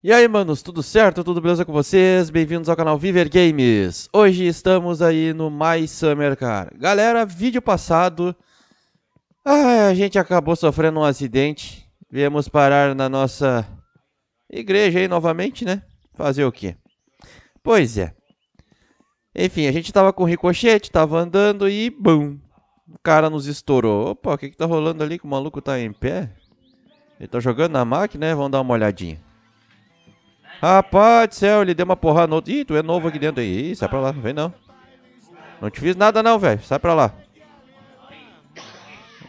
E aí, manos, tudo certo? Tudo beleza com vocês? Bem-vindos ao canal Viver Games. Hoje estamos aí no My Summer Car. Galera, vídeo passado, a gente acabou sofrendo um acidente. Viemos parar na nossa igreja aí novamente, né? Fazer o quê? Pois é. Enfim, a gente tava com ricochete, tava andando e bum. O cara nos estourou. Opa, o que que tá rolando ali que o maluco tá em pé? Ele tá jogando na máquina, né? Vamos dar uma olhadinha. Rapaz do céu, ele deu uma porrada no outro. Ih, tu é novo aqui dentro aí. Ih, sai pra lá, vem não. Não te fiz nada não, velho. Sai pra lá.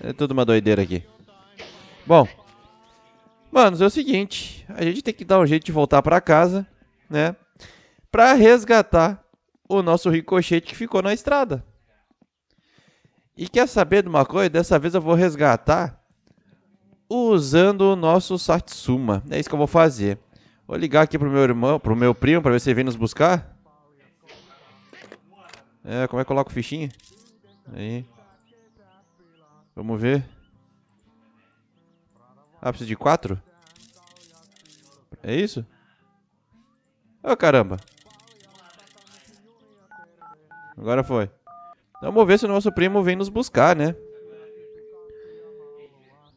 É tudo uma doideira aqui. Bom. Manos, é o seguinte. A gente tem que dar um jeito de voltar pra casa, né? Pra resgatar o nosso ricochete que ficou na estrada. E quer saber de uma coisa? Dessa vez eu vou resgatar usando o nosso Satsuma. É isso que eu vou fazer. Vou ligar aqui pro meu irmão, pro meu primo, pra ver se ele vem nos buscar. É, como é que eu coloco fichinho? Aí. Vamos ver. Ah, preciso de quatro? É isso? Ô, oh, caramba. Agora foi. Então, vamos ver se o nosso primo vem nos buscar, né?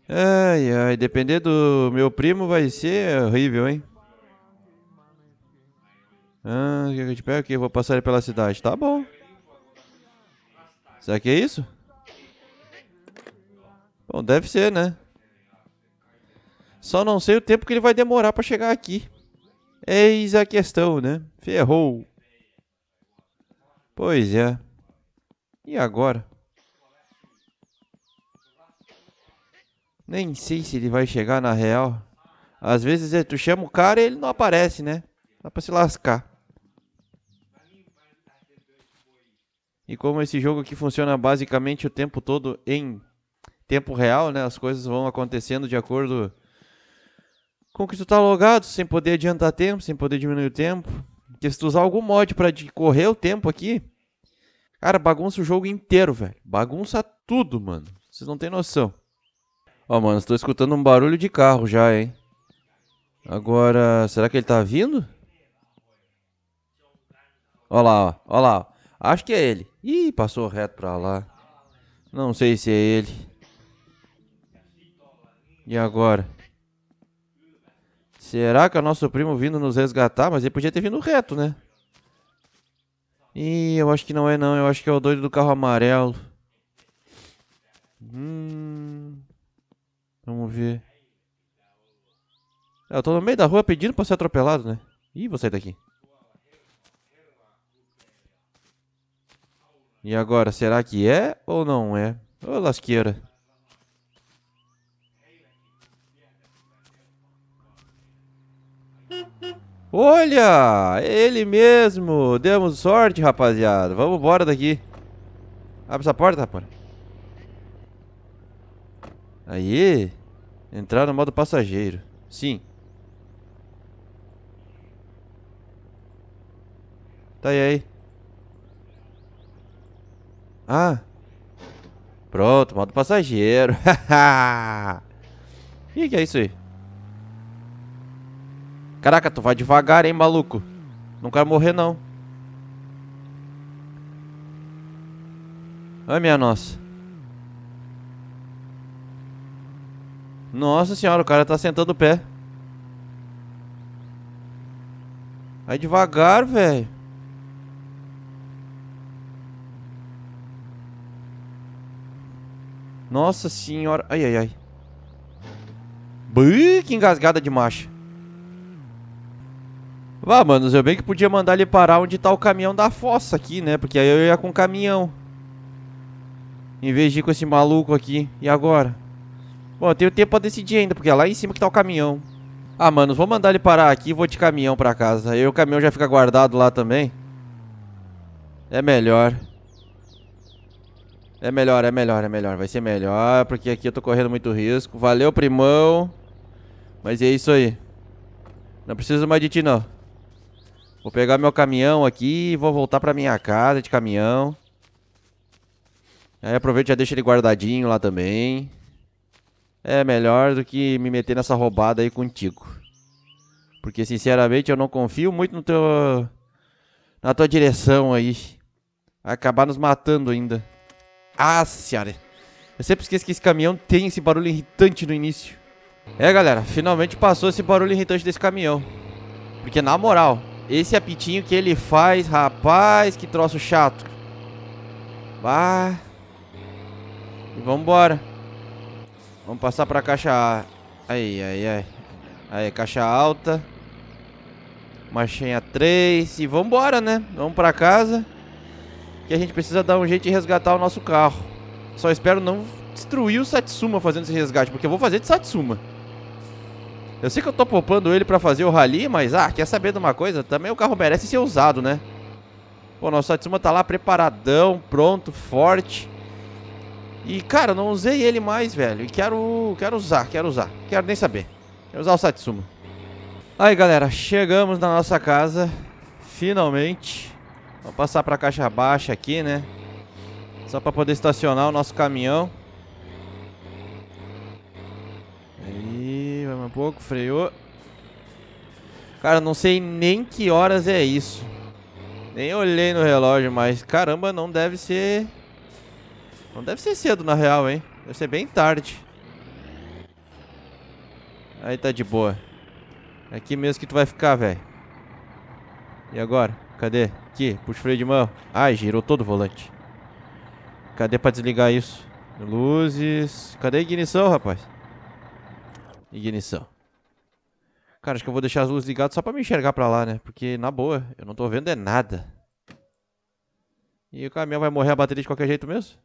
Ai, ai, depender do meu primo vai ser horrível, hein? Ah, que a gente pega aqui? Eu vou passar ele pela cidade. Tá bom. Será que é isso? Bom, deve ser, né? Só não sei o tempo que ele vai demorar pra chegar aqui. Eis a questão, né? Ferrou. Pois é. E agora? Nem sei se ele vai chegar na real. Às vezes tu chama o cara e ele não aparece, né? Dá pra se lascar. E como esse jogo aqui funciona basicamente o tempo todo em tempo real, né? As coisas vão acontecendo de acordo com que tu tá logado, sem poder adiantar tempo, sem poder diminuir o tempo. Porque se tu usar algum mod para correr o tempo aqui, cara, bagunça o jogo inteiro, velho. Bagunça tudo, mano. Vocês não tem noção. Ó, oh, mano, estou escutando um barulho de carro já, hein? Agora, será que ele tá vindo? Ó lá, ó, ó lá. Acho que é ele. Ih, passou reto pra lá. Não sei se é ele. E agora? Será que é o nosso primo vindo nos resgatar? Mas ele podia ter vindo reto, né? Ih, eu acho que não é não. Eu acho que é o doido do carro amarelo. Hum... Vamos ver. É, eu tô no meio da rua pedindo pra ser atropelado, né? Ih, vou sair daqui. E agora, será que é ou não é? Ô, lasqueira. Olha! Ele mesmo! Demos sorte, rapaziada. Vamos embora daqui. Abre essa porta, rapaz. Aí. Entrar no modo passageiro. Sim. Tá aí, aí. Ah. Pronto, modo passageiro. Ih, que é isso aí? Caraca, tu vai devagar, hein, maluco? Não quero morrer, não. Ai, minha nossa. Nossa senhora, o cara tá sentando o pé. Vai devagar, velho. Nossa senhora. Ai, ai, ai. Bui, que engasgada de macho. Vá, mano, eu bem que podia mandar ele parar onde tá o caminhão da fossa aqui, né? Porque aí eu ia com o caminhão. Em vez de ir com esse maluco aqui. E agora? Bom, eu tenho tempo pra decidir ainda, porque é lá em cima que tá o caminhão. Ah, mano, vou mandar ele parar aqui e vou de caminhão pra casa. Aí o caminhão já fica guardado lá também. É melhor. É melhor, é melhor, é melhor. Vai ser melhor, porque aqui eu tô correndo muito risco. Valeu, primão. Mas é isso aí. Não preciso mais de ti, não. Vou pegar meu caminhão aqui e vou voltar pra minha casa de caminhão. Aí aproveito e já deixa ele guardadinho lá também. É melhor do que me meter nessa roubada aí contigo. Porque, sinceramente, eu não confio muito no teu... Na tua direção aí. Vai acabar nos matando ainda. Ah, senhora. Eu sempre esqueço que esse caminhão tem esse barulho irritante no início. É, galera, finalmente passou esse barulho irritante desse caminhão. Porque, na moral, esse apitinho que ele faz, rapaz, que troço chato. Bah. E vambora. Vamos passar pra caixa... A. Aí, aí, aí. Aí, caixa alta. Marchinha 3. E vambora, né? Vamos pra casa que a gente precisa dar um jeito de resgatar o nosso carro. Só espero não destruir o Satsuma fazendo esse resgate, porque eu vou fazer de Satsuma. Eu sei que eu tô poupando ele pra fazer o rally, mas, ah, quer saber de uma coisa? Também o carro merece ser usado, né? Pô, nosso Satsuma tá lá preparadão, pronto, forte. E, cara, eu não usei ele mais, velho. E quero, quero usar, quero usar. Quero nem saber. Quero usar o Satsuma. Aí, galera, chegamos na nossa casa. Finalmente. Vamos passar para a caixa baixa aqui, né? Só para poder estacionar o nosso caminhão. Aí, vai um pouco, freou. Cara, não sei nem que horas é isso. Nem olhei no relógio, mas caramba, não deve ser... Não deve ser cedo, na real, hein? Deve ser bem tarde. Aí tá de boa. É aqui mesmo que tu vai ficar, velho. E agora? Cadê? Aqui, puxa o freio de mão. Ai, girou todo o volante. Cadê pra desligar isso? Luzes. Cadê a ignição, rapaz? Ignição. Cara, acho que eu vou deixar as luzes ligadas só pra me enxergar pra lá, né? Porque, na boa, eu não tô vendo é nada. E o caminhão vai morrer a bateria de qualquer jeito mesmo?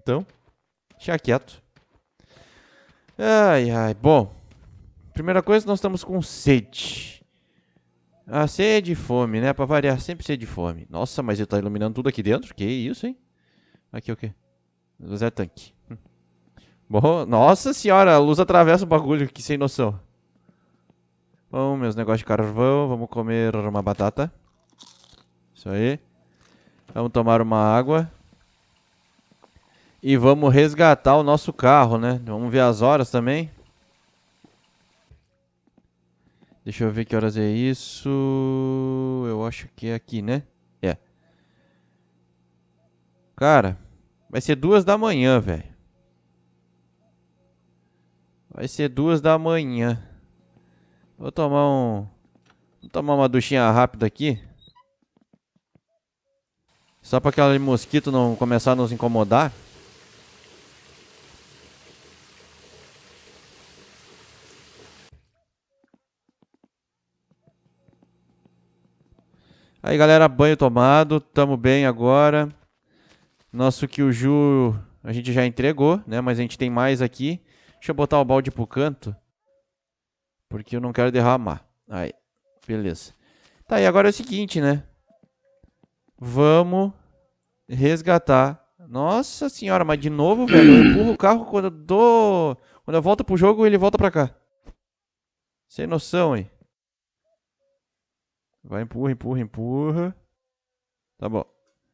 Então, deixa quieto. Ai, ai. Bom, primeira coisa, nós estamos com sede. Ah, sede e fome, né? Pra variar, sempre sede e fome. Nossa, mas ele tá iluminando tudo aqui dentro. Que isso, hein? Aqui é o quê? Luz é tanque. Hum. Bom, nossa senhora, a luz atravessa o bagulho aqui sem noção. Bom, meus negócios de carvão. Vamos comer uma batata. Isso aí. Vamos tomar uma água. E vamos resgatar o nosso carro, né? Vamos ver as horas também. Deixa eu ver que horas é isso. Eu acho que é aqui, né? É. Cara, vai ser duas da manhã, velho. Vai ser duas da manhã. Vou tomar um... Vou tomar uma duchinha rápida aqui. Só pra aquele mosquito não começar a nos incomodar. Aí, galera, banho tomado, tamo bem agora. Nosso Kyuju a gente já entregou, né? Mas a gente tem mais aqui. Deixa eu botar o balde pro canto. Porque eu não quero derramar. Aí, beleza. Tá, e agora é o seguinte, né? Vamos resgatar. Nossa senhora, mas de novo, velho, eu empurro o carro quando eu dou... Quando eu volto pro jogo, ele volta pra cá. Sem noção, hein? Vai, empurra, empurra, empurra. Tá bom.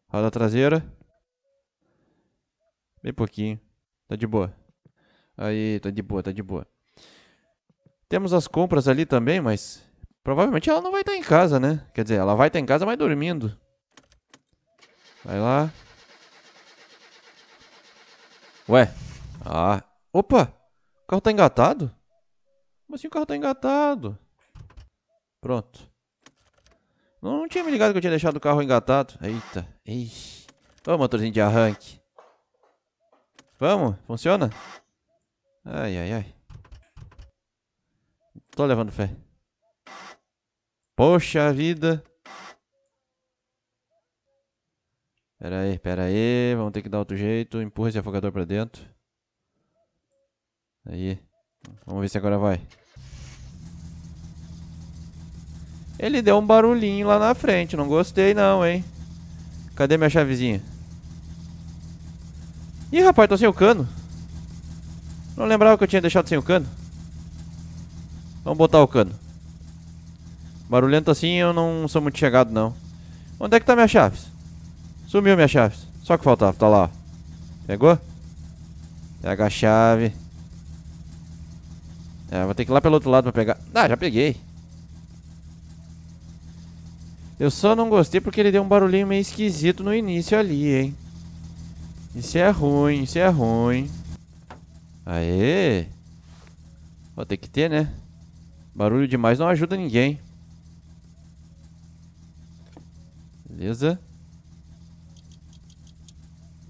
Roda traseira. Bem pouquinho. Tá de boa. Aí, tá de boa, tá de boa. Temos as compras ali também, mas provavelmente ela não vai estar tá em casa, né? Quer dizer, ela vai estar tá em casa, mas dormindo. Vai lá. Ué. Ah. Opa! O carro tá engatado? Como assim o carro tá engatado? Pronto. Não, tinha me ligado que eu tinha deixado o carro engatado. Eita. Ixi. Vamos, motorzinho de arranque. Vamos? Funciona? Ai, ai, ai. Tô levando fé. Poxa vida. Pera aí, pera aí. Vamos ter que dar outro jeito. Empurra esse afogador pra dentro. Aí. Vamos ver se agora vai. Ele deu um barulhinho lá na frente. Não gostei não, hein? Cadê minha chavezinha? Ih, rapaz, tô sem o cano. Não lembrava que eu tinha deixado sem o cano. Vamos botar o cano. Barulhento assim eu não sou muito chegado, não. Onde é que tá minha chave? Sumiu minha chave? Só que faltava, tá lá, Pegou? Pega a chave. É, vou ter que ir lá pelo outro lado pra pegar. Ah, já peguei. Eu só não gostei porque ele deu um barulhinho meio esquisito no início ali, hein? Isso é ruim, isso é ruim. Aê! Vou ter que ter, né? Barulho demais não ajuda ninguém. Beleza.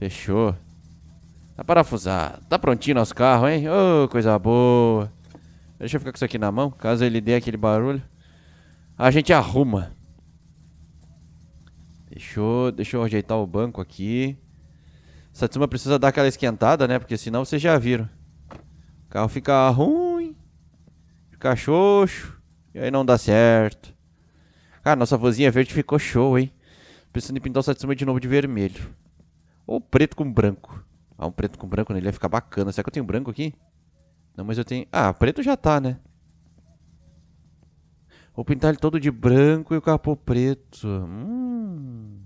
Fechou. Tá parafusado. Tá prontinho nosso carro, hein? Ô, oh, coisa boa. Deixa eu ficar com isso aqui na mão, caso ele dê aquele barulho. A gente arruma. Deixa eu, deixa eu ajeitar o banco aqui. Satsuma precisa dar aquela esquentada, né? Porque senão vocês já viram. O carro fica ruim. Fica xoxo. E aí não dá certo. Cara, nossa vozinha verde ficou show, hein? Precisando pintar o Satsuma de novo de vermelho. Ou preto com branco. Ah, um preto com branco nele né? ia ficar bacana. Será que eu tenho branco aqui? Não, mas eu tenho... Ah, preto já tá, né? Vou pintar ele todo de branco e o capô preto. Hum.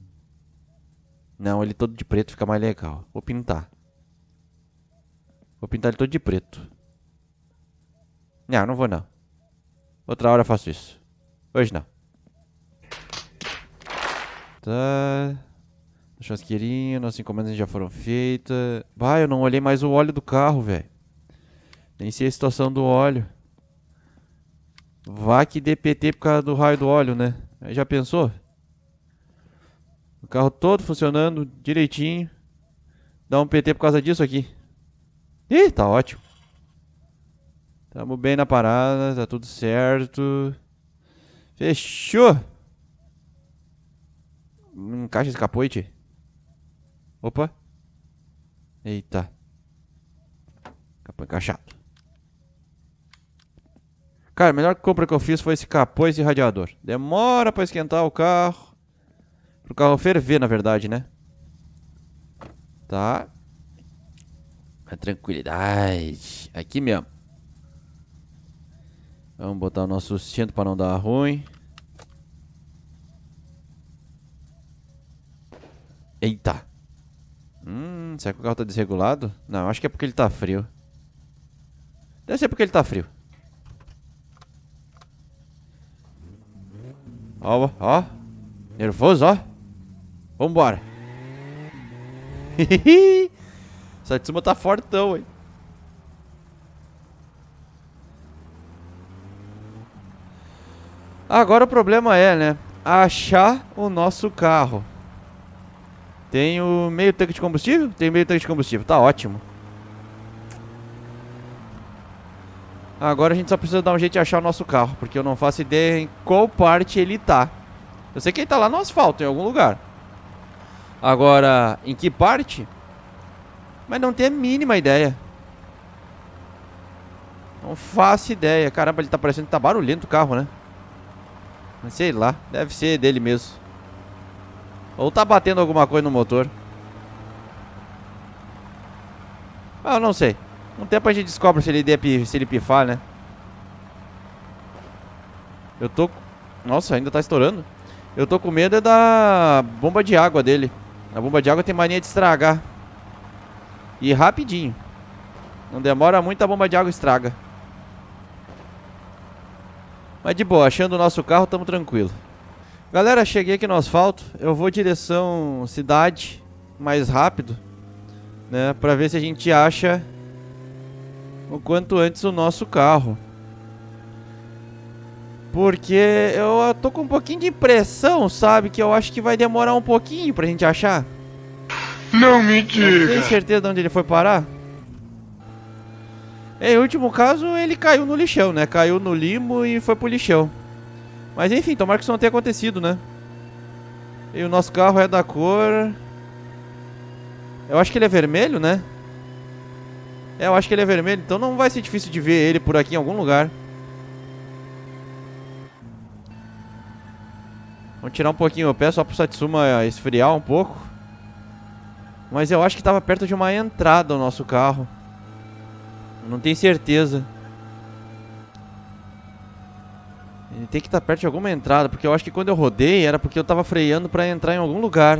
Não, ele todo de preto fica mais legal. Vou pintar. Vou pintar ele todo de preto. Não, não vou não. Outra hora eu faço isso. Hoje não. Tá. O churrasqueirinho, nossas encomendas já foram feitas. Bah, eu não olhei mais o óleo do carro, velho. Nem sei a situação do óleo. Vai que DPT por causa do raio do óleo, né? Já pensou? O carro todo funcionando direitinho. Dá um PT por causa disso aqui. Ih, tá ótimo. Tamo bem na parada, tá tudo certo. Fechou! Encaixa hum, esse capote. Opa. Eita. Capô encaixado. Cara, a melhor compra que eu fiz foi esse capô e esse radiador. Demora pra esquentar o carro. Pro carro ferver, na verdade, né? Tá. A é tranquilidade. Aqui mesmo. Vamos botar o nosso cinto pra não dar ruim. Eita. Hum, será que o carro tá desregulado? Não, acho que é porque ele tá frio. Deve ser porque ele tá frio. Ó, ó. Nervoso, ó. Vambora. Satsuma tá fortão, hein. Agora o problema é, né? Achar o nosso carro. Tenho meio tanque de combustível? tem meio tanque de combustível. Tá ótimo. Agora a gente só precisa dar um jeito de achar o nosso carro, porque eu não faço ideia em qual parte ele tá. Eu sei que ele tá lá no asfalto, em algum lugar. Agora, em que parte? Mas não tenho a mínima ideia. Não faço ideia. Caramba, ele tá parecendo que tá barulhento o carro, né? Mas sei lá, deve ser dele mesmo. Ou tá batendo alguma coisa no motor. Ah, eu não sei. Um tempo a gente descobre se ele, der, se ele pifar, né? Eu tô... Nossa, ainda tá estourando. Eu tô com medo é da bomba de água dele. A bomba de água tem mania de estragar. E rapidinho. Não demora muito, a bomba de água estraga. Mas de boa, achando o nosso carro, tamo tranquilo. Galera, cheguei aqui no asfalto. Eu vou direção cidade, mais rápido. Né, pra ver se a gente acha o quanto antes o nosso carro. Porque eu tô com um pouquinho de pressão, sabe? Que eu acho que vai demorar um pouquinho pra gente achar. Não me diga! Não certeza de onde ele foi parar? Em último caso, ele caiu no lixão, né? Caiu no limo e foi pro lixão. Mas enfim, tomara que isso não tenha acontecido, né? E o nosso carro é da cor... Eu acho que ele é vermelho, né? É, eu acho que ele é vermelho, então não vai ser difícil de ver ele por aqui em algum lugar. Vamos tirar um pouquinho o pé só pro Satsuma esfriar um pouco. Mas eu acho que estava perto de uma entrada o nosso carro. Não tenho certeza. Ele tem que estar tá perto de alguma entrada, porque eu acho que quando eu rodei era porque eu estava freando para entrar em algum lugar.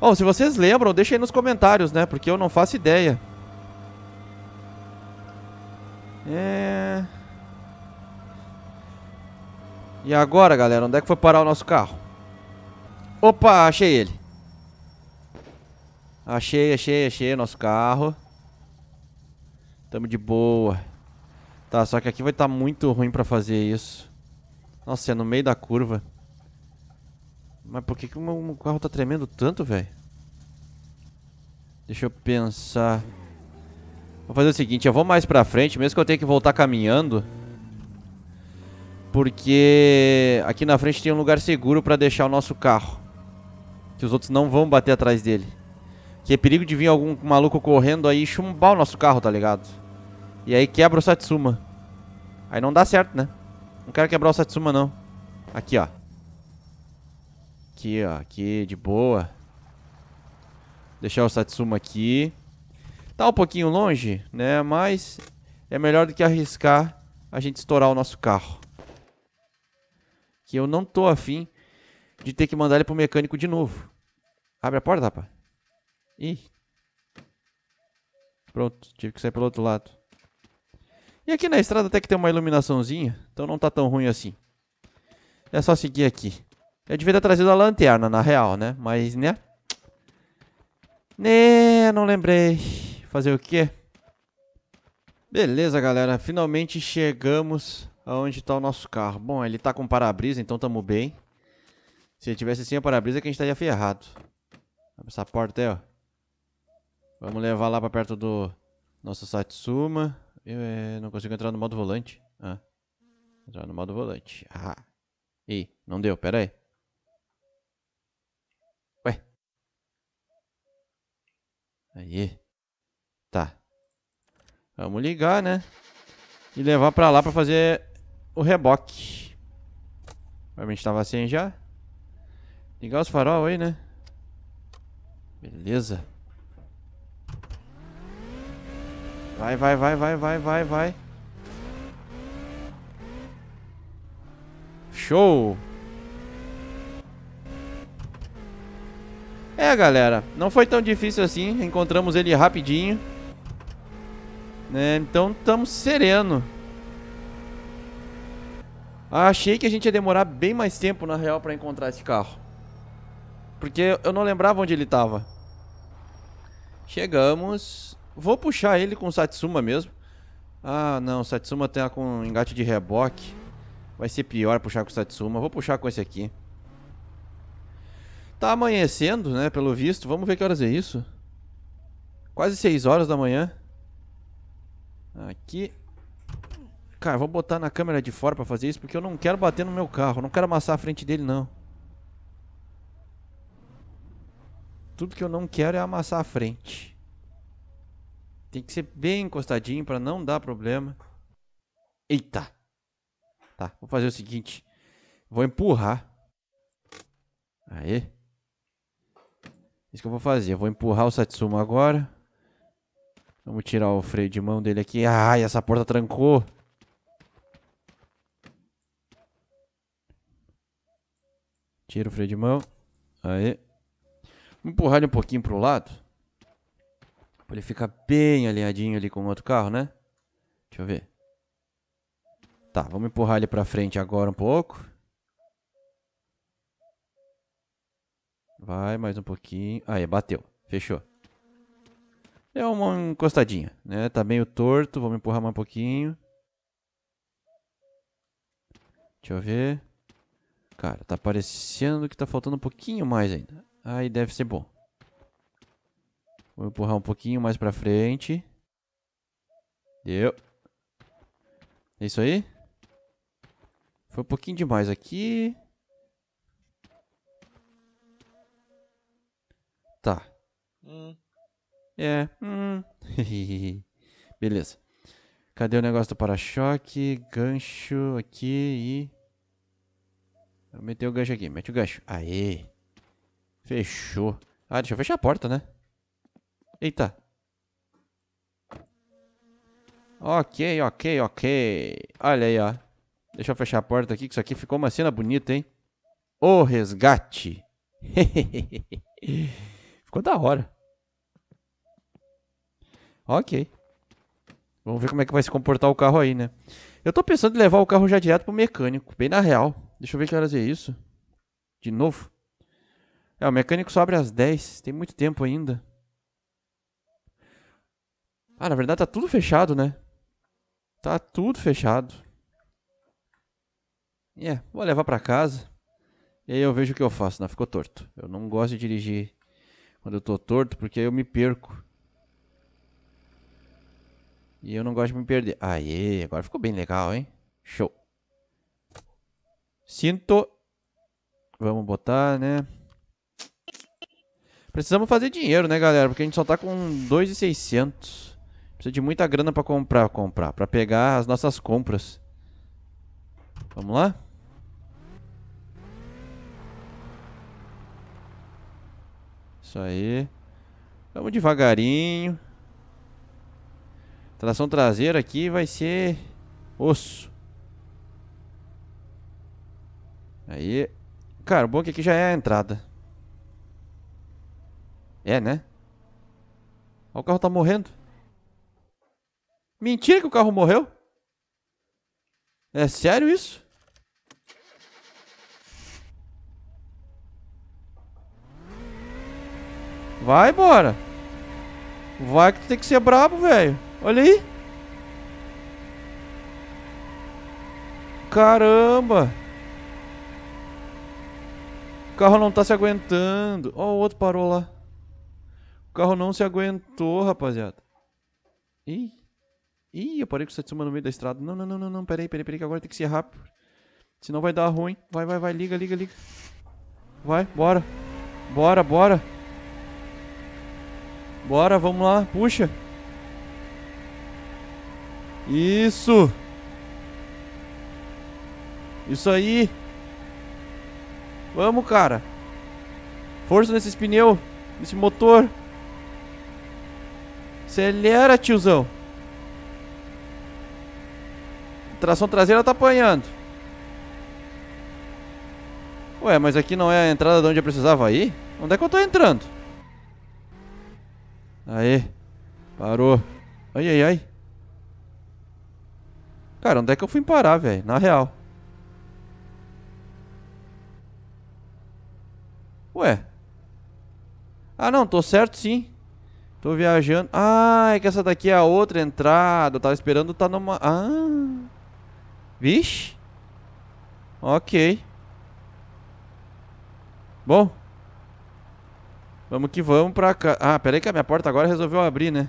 Bom, oh, se vocês lembram, deixa aí nos comentários, né? Porque eu não faço ideia. É... E agora, galera, onde é que foi parar o nosso carro? Opa, achei ele. Achei, achei, achei nosso carro. Tamo de boa. Tá, só que aqui vai estar tá muito ruim pra fazer isso. Nossa, é no meio da curva. Mas por que, que o meu carro tá tremendo tanto, velho? Deixa eu pensar. Vou fazer o seguinte, eu vou mais pra frente, mesmo que eu tenha que voltar caminhando. Porque aqui na frente tem um lugar seguro pra deixar o nosso carro. Que os outros não vão bater atrás dele. Que é perigo de vir algum maluco correndo aí e chumbar o nosso carro, tá ligado? E aí quebra o Satsuma. Aí não dá certo, né? Não quero quebrar o Satsuma, não. Aqui, ó. Aqui, ó. Aqui, de boa. Deixar o Satsuma aqui. Tá um pouquinho longe, né? Mas é melhor do que arriscar a gente estourar o nosso carro. Que eu não tô afim de ter que mandar ele pro mecânico de novo. Abre a porta, rapaz. Ih. Pronto, tive que sair pelo outro lado. E aqui na estrada até que tem uma iluminaçãozinha, então não tá tão ruim assim. É só seguir aqui. Eu devia ter trazido a lanterna, na real, né? Mas, né? Né, não lembrei. Fazer o quê? Beleza, galera. Finalmente chegamos aonde está o nosso carro. Bom, ele está com para-brisa, então tamo bem. Se ele tivesse sem o para-brisa, que a gente estaria ferrado. Essa porta aí, ó. Vamos levar lá para perto do nosso Satsuma. Eu é, não consigo entrar no modo volante. Ah. Entrar no modo volante. Ah. Ih, não deu, pera aí. Aí. Tá. Vamos ligar, né? E levar pra lá pra fazer o reboque. A gente tava sem assim já. Ligar os farol aí, né? Beleza. Vai, vai, vai, vai, vai, vai, vai. Show! É, galera, não foi tão difícil assim. Encontramos ele rapidinho. Né? Então, estamos sereno. Ah, achei que a gente ia demorar bem mais tempo, na real, para encontrar esse carro. Porque eu não lembrava onde ele estava. Chegamos. Vou puxar ele com o Satsuma mesmo. Ah, não. O Satsuma tem tá com engate de reboque. Vai ser pior puxar com o Satsuma. Vou puxar com esse aqui. Tá amanhecendo, né? Pelo visto. Vamos ver que horas é isso. Quase 6 horas da manhã. Aqui. Cara, vou botar na câmera de fora pra fazer isso, porque eu não quero bater no meu carro. Não quero amassar a frente dele, não. Tudo que eu não quero é amassar a frente. Tem que ser bem encostadinho pra não dar problema. Eita. Tá, vou fazer o seguinte. Vou empurrar. Aê. Isso que eu vou fazer. Eu vou empurrar o Satsuma agora. Vamos tirar o freio de mão dele aqui. Ai, essa porta trancou. Tira o freio de mão. Aí. Vamos empurrar ele um pouquinho pro lado. Pra ele ficar bem alinhadinho ali com o outro carro, né? Deixa eu ver. Tá, vamos empurrar ele pra frente agora um pouco. Vai, mais um pouquinho. Aí, bateu. Fechou. É uma encostadinha, né? Tá meio torto, vamos empurrar mais um pouquinho. Deixa eu ver. Cara, tá parecendo que tá faltando um pouquinho mais ainda. Aí deve ser bom. Vou empurrar um pouquinho mais pra frente. Deu. É isso aí? Foi um pouquinho demais aqui. Tá. Hum. É. Hum. Beleza. Cadê o negócio do para-choque? Gancho aqui e. Vou meter o gancho aqui, mete o gancho. Aê! Fechou. Ah, deixa eu fechar a porta, né? Eita! Ok, ok, ok. Olha aí, ó. Deixa eu fechar a porta aqui, que isso aqui ficou uma cena bonita, hein? O resgate. Hehehehe. Ficou da hora. Ok. Vamos ver como é que vai se comportar o carro aí, né? Eu tô pensando em levar o carro já direto pro mecânico, bem na real. Deixa eu ver que horas é isso. De novo. É, o mecânico só abre às 10, tem muito tempo ainda. Ah, na verdade tá tudo fechado, né? Tá tudo fechado. É, yeah, vou levar pra casa. E aí eu vejo o que eu faço. Não, né? ficou torto. Eu não gosto de dirigir quando eu tô torto, porque aí eu me perco. E eu não gosto de me perder. Aê, agora ficou bem legal, hein? Show. Cinto. Vamos botar, né? Precisamos fazer dinheiro, né, galera? Porque a gente só tá com 2,600. Precisa de muita grana pra comprar, comprar. Pra pegar as nossas compras. Vamos lá? Isso aí. Vamos devagarinho. Tração traseira aqui vai ser osso. Aí. Cara, o bom é que aqui já é a entrada. É, né? Ó, o carro tá morrendo. Mentira que o carro morreu. É sério isso? Vai bora! Vai que tu tem que ser brabo, velho. Olha aí. Caramba. O carro não tá se aguentando. Ó, oh, o outro parou lá. O carro não se aguentou, rapaziada. Ih. Ih, eu parei com o Satsuma no meio da estrada. Não, não, não, não, não. Peraí, peraí, peraí, que agora tem que ser rápido. Senão vai dar ruim. Vai, vai, vai. Liga, liga, liga. Vai, bora. Bora, bora. Bora, vamos lá, puxa. Isso. Isso aí. Vamos, cara. Força nesses pneus, nesse motor. Acelera, tiozão. Tração traseira tá apanhando. Ué, mas aqui não é a entrada de onde eu precisava ir? Onde é que eu tô entrando? Aê. Parou. Ai, ai, ai. Cara, onde é que eu fui parar, velho? Na real. Ué. Ah, não. Tô certo, sim. Tô viajando. Ah, é que essa daqui é a outra entrada. Eu tava esperando tá numa... Ah. Vixe. Ok. Bom. Vamos que vamos pra cá. Ah, peraí que a minha porta agora resolveu abrir, né?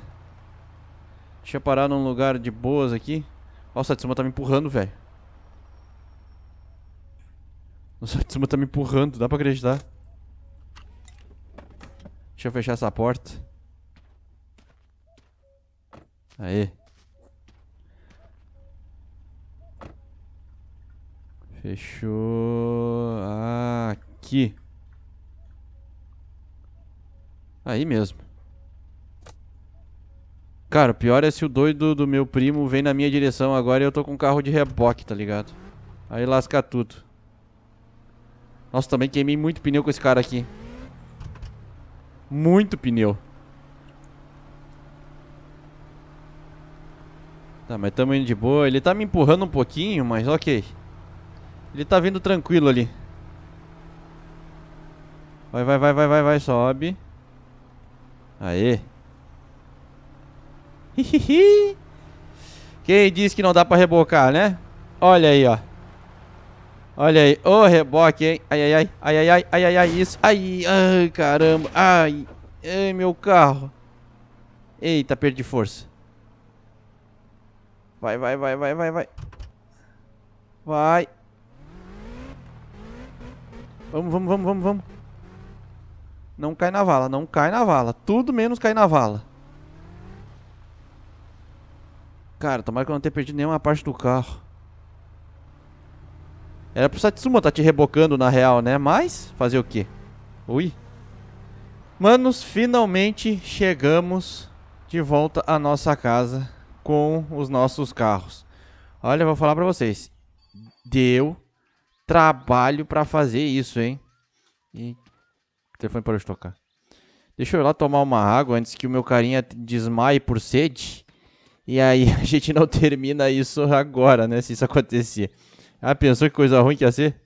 Deixa eu parar num lugar de boas aqui. Ó, o Satsuma tá me empurrando, velho. O Satsuma tá me empurrando, dá pra acreditar. Deixa eu fechar essa porta. Aê. Fechou. Ah, aqui. Aí mesmo. Cara, o pior é se o doido do meu primo vem na minha direção agora e eu tô com um carro de reboque, tá ligado? Aí lasca tudo. Nossa, também queimei muito pneu com esse cara aqui. Muito pneu. Tá, mas tamo indo de boa. Ele tá me empurrando um pouquinho, mas ok. Ele tá vindo tranquilo ali. Vai, vai, vai, vai, vai, vai, sobe. Aê. Hihihi. Quem disse que não dá pra rebocar, né? Olha aí, ó. Olha aí. Ô, oh, reboque, hein? Ai, ai, ai. Ai, ai, ai, ai, ai. Isso. Ai, ai, caramba. Ai. Ai, meu carro. Eita, perdi força. Vai, vai, vai, vai, vai, vai. Vai. Vamos, vamos, vamos, vamos, vamos. Não cai na vala, não cai na vala. Tudo menos cai na vala. Cara, tomara que eu não tenha perdido nenhuma parte do carro. Era pro Satsuma tá te rebocando na real, né? Mas, fazer o quê? Ui. Manos, finalmente chegamos de volta à nossa casa com os nossos carros. Olha, vou falar pra vocês. Deu trabalho pra fazer isso, hein? E telefone para tocar. Deixa eu ir lá tomar uma água antes que o meu carinha desmaie por sede. E aí a gente não termina isso agora, né? Se isso acontecer. Ah, pensou que coisa ruim que ia ser?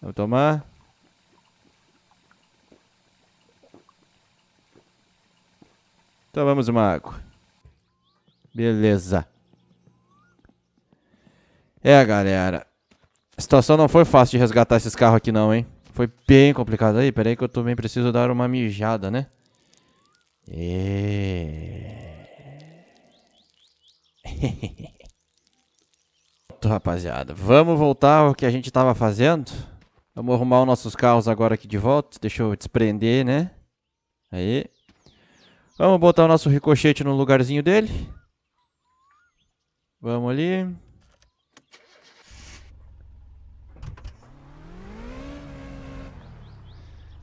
Vou tomar. Tomamos uma água. Beleza. É, galera. A situação não foi fácil de resgatar esses carros aqui não, hein? Foi bem complicado. Aí, peraí que eu também preciso dar uma mijada, né? E... É. Rapaziada, vamos voltar ao que a gente estava fazendo. Vamos arrumar os nossos carros agora aqui de volta. Deixa eu desprender, né? Aí. Vamos botar o nosso ricochete no lugarzinho dele. Vamos ali.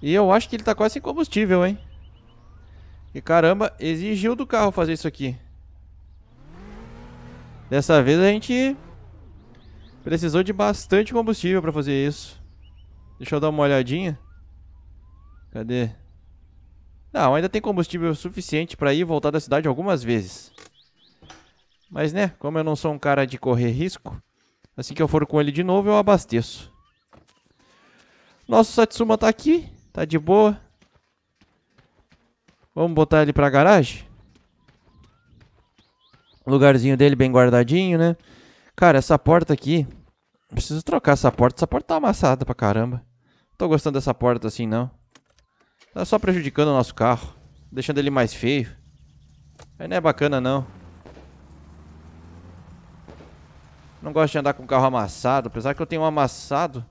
E eu acho que ele tá quase sem combustível, hein? E caramba, exigiu do carro fazer isso aqui. Dessa vez a gente precisou de bastante combustível para fazer isso. Deixa eu dar uma olhadinha. Cadê? Não, ainda tem combustível suficiente para ir e voltar da cidade algumas vezes. Mas né, como eu não sou um cara de correr risco, assim que eu for com ele de novo eu abasteço. Nosso Satsuma tá aqui. Tá de boa. Vamos botar ele pra garagem. O lugarzinho dele bem guardadinho, né? Cara, essa porta aqui... Preciso trocar essa porta. Essa porta tá amassada pra caramba. Não tô gostando dessa porta assim, não. Tá só prejudicando o nosso carro. Deixando ele mais feio. Aí não é bacana, não. Não gosto de andar com carro amassado. Apesar que eu tenho um amassado...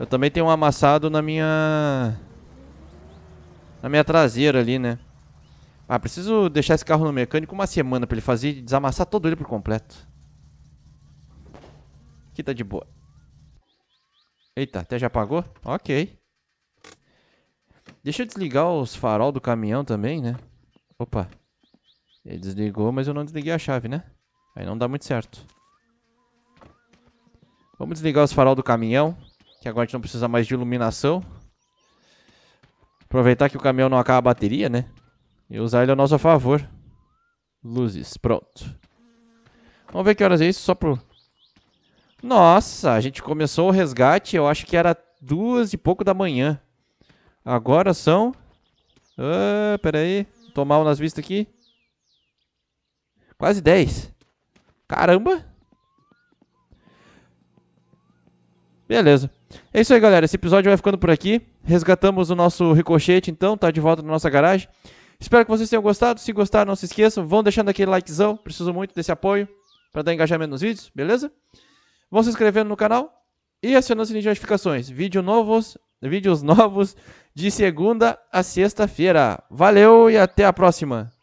Eu também tenho um amassado na minha... Na minha traseira ali, né? Ah, preciso deixar esse carro no mecânico uma semana pra ele fazer e desamassar todo ele por completo. Aqui tá de boa. Eita, até já apagou? Ok. Deixa eu desligar os farol do caminhão também, né? Opa. Ele desligou, mas eu não desliguei a chave, né? Aí não dá muito certo. Vamos desligar os farol do caminhão. Que agora a gente não precisa mais de iluminação. Aproveitar que o caminhão não acaba a bateria, né? E usar ele é a nosso favor. Luzes, pronto. Vamos ver que horas é isso, só pro... Nossa, a gente começou o resgate, eu acho que era duas e pouco da manhã. Agora são... Ah, pera aí. Tô mal nas vistas aqui. Quase dez. Caramba! Beleza. É isso aí, galera. Esse episódio vai ficando por aqui. Resgatamos o nosso ricochete, então, tá de volta na nossa garagem. Espero que vocês tenham gostado. Se gostar, não se esqueçam. Vão deixando aquele likezão. Preciso muito desse apoio para dar engajamento nos vídeos, beleza? Vão se inscrevendo no canal e acionando o sininho de notificações. Vídeo novos, vídeos novos de segunda a sexta-feira. Valeu e até a próxima!